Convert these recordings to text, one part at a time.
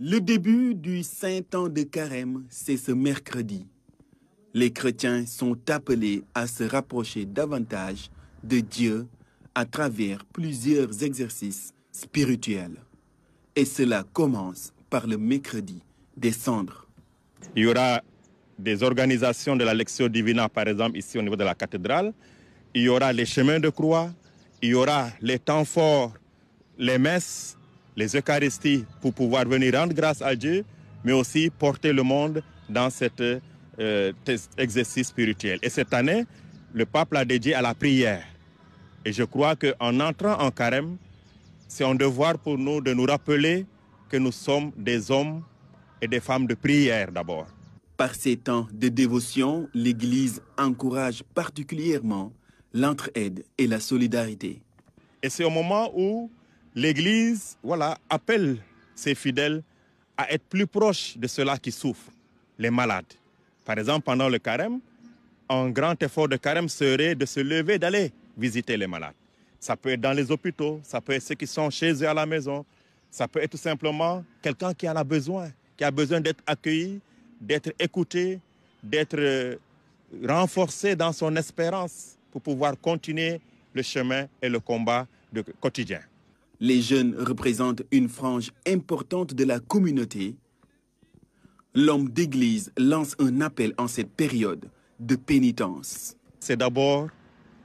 Le début du Saint-Temps de Carême, c'est ce mercredi. Les chrétiens sont appelés à se rapprocher davantage de Dieu à travers plusieurs exercices spirituels. Et cela commence par le mercredi des cendres. Il y aura des organisations de la lecture divina, par exemple, ici au niveau de la cathédrale. Il y aura les chemins de croix, il y aura les temps forts, les messes, les Eucharisties pour pouvoir venir rendre grâce à Dieu, mais aussi porter le monde dans cet euh, exercice spirituel. Et cette année, le pape l'a dédié à la prière. Et je crois qu'en entrant en carême, c'est un devoir pour nous de nous rappeler que nous sommes des hommes et des femmes de prière d'abord. Par ces temps de dévotion, l'Église encourage particulièrement l'entraide et la solidarité. Et c'est au moment où l'Église voilà, appelle ses fidèles à être plus proches de ceux-là qui souffrent, les malades. Par exemple, pendant le carême, un grand effort de carême serait de se lever, d'aller visiter les malades. Ça peut être dans les hôpitaux, ça peut être ceux qui sont chez eux à la maison, ça peut être tout simplement quelqu'un qui en a besoin, qui a besoin d'être accueilli, d'être écouté, d'être euh, renforcé dans son espérance pour pouvoir continuer le chemin et le combat quotidien les jeunes représentent une frange importante de la communauté, l'homme d'église lance un appel en cette période de pénitence. C'est d'abord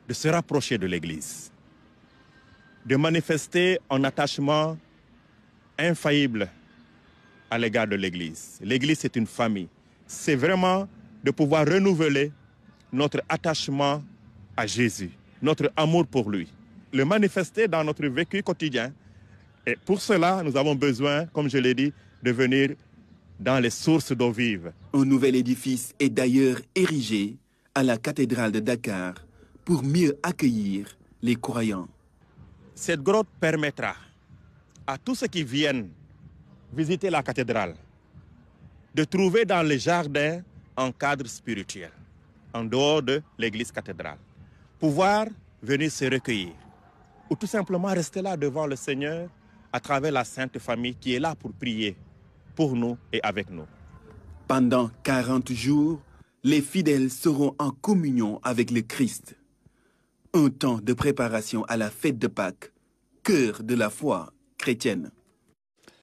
de se rapprocher de l'église, de manifester un attachement infaillible à l'égard de l'église. L'église, est une famille. C'est vraiment de pouvoir renouveler notre attachement à Jésus, notre amour pour lui le manifester dans notre vécu quotidien. Et pour cela, nous avons besoin, comme je l'ai dit, de venir dans les sources d'eau vive. Un nouvel édifice est d'ailleurs érigé à la cathédrale de Dakar pour mieux accueillir les croyants. Cette grotte permettra à tous ceux qui viennent visiter la cathédrale de trouver dans les jardins un cadre spirituel en dehors de l'église cathédrale, pouvoir venir se recueillir, ou tout simplement rester là devant le Seigneur à travers la Sainte Famille qui est là pour prier pour nous et avec nous. Pendant 40 jours, les fidèles seront en communion avec le Christ. Un temps de préparation à la fête de Pâques, cœur de la foi chrétienne.